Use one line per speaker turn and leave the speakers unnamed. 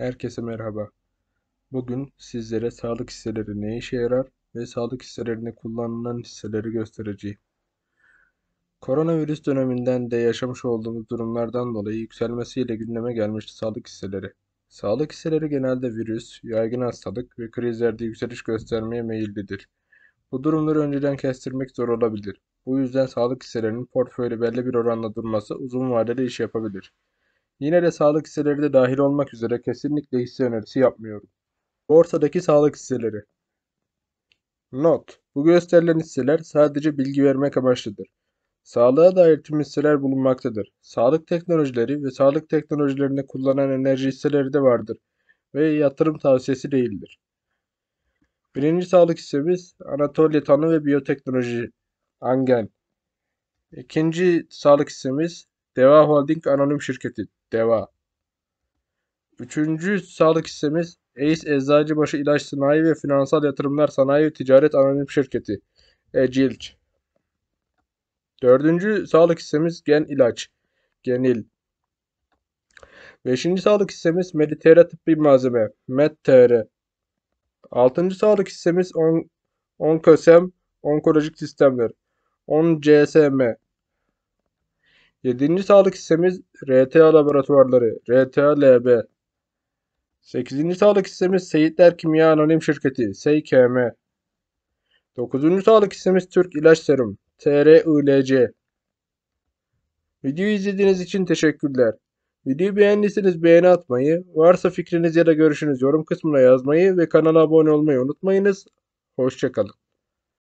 Herkese merhaba. Bugün sizlere sağlık hisseleri ne işe yarar ve sağlık hisselerinde kullanılan hisseleri göstereceğim. Koronavirüs döneminden de yaşamış olduğumuz durumlardan dolayı yükselmesiyle gündeme gelmişti sağlık hisseleri. Sağlık hisseleri genelde virüs, yaygın hastalık ve krizlerde yükseliş göstermeye meyillidir. Bu durumları önceden kestirmek zor olabilir. Bu yüzden sağlık hisselerinin portföyü belli bir oranda durması uzun vadeli iş yapabilir. Yine de sağlık hisseleri de dahil olmak üzere kesinlikle hisse önerisi yapmıyorum. Borsadaki sağlık hisseleri Not: Bu gösterilen hisseler sadece bilgi vermek amaçlıdır. Sağlığa dair tüm hisseler bulunmaktadır. Sağlık teknolojileri ve sağlık teknolojilerinde kullanılan enerji hisseleri de vardır ve yatırım tavsiyesi değildir. Birinci sağlık hissemiz Anatolia Tanı ve Biyoteknoloji Angen. İkinci sağlık hissemiz Deva Holding Anonim Şirketi. Deva. Üçüncü sağlık hissemiz Ace Eczacıbaşı İlaç Sanayi ve Finansal Yatırımlar Sanayi ve Ticaret Anonim Şirketi. Ecilç. Dördüncü sağlık hissemiz Gen İlaç. Genil. Beşinci sağlık hissemiz Meditera Tıbbi Malzeme. MedTR. Altıncı sağlık hissemiz on, Onkosem Onkolojik Sistemler. 10 CSM. 7. sağlık sistemimiz RTA laboratuvarları, RTA LB. 8. sağlık sistemimiz Seyitler Kimya Anonim Şirketi, SKM. 9. sağlık sistemimiz Türk İlaç Serum, TRILC. Videoyu izlediğiniz için teşekkürler. Videoyu beğendiyseniz beğeni atmayı, varsa fikriniz ya da görüşünüz yorum kısmına yazmayı ve kanala abone olmayı unutmayınız. Hoşçakalın.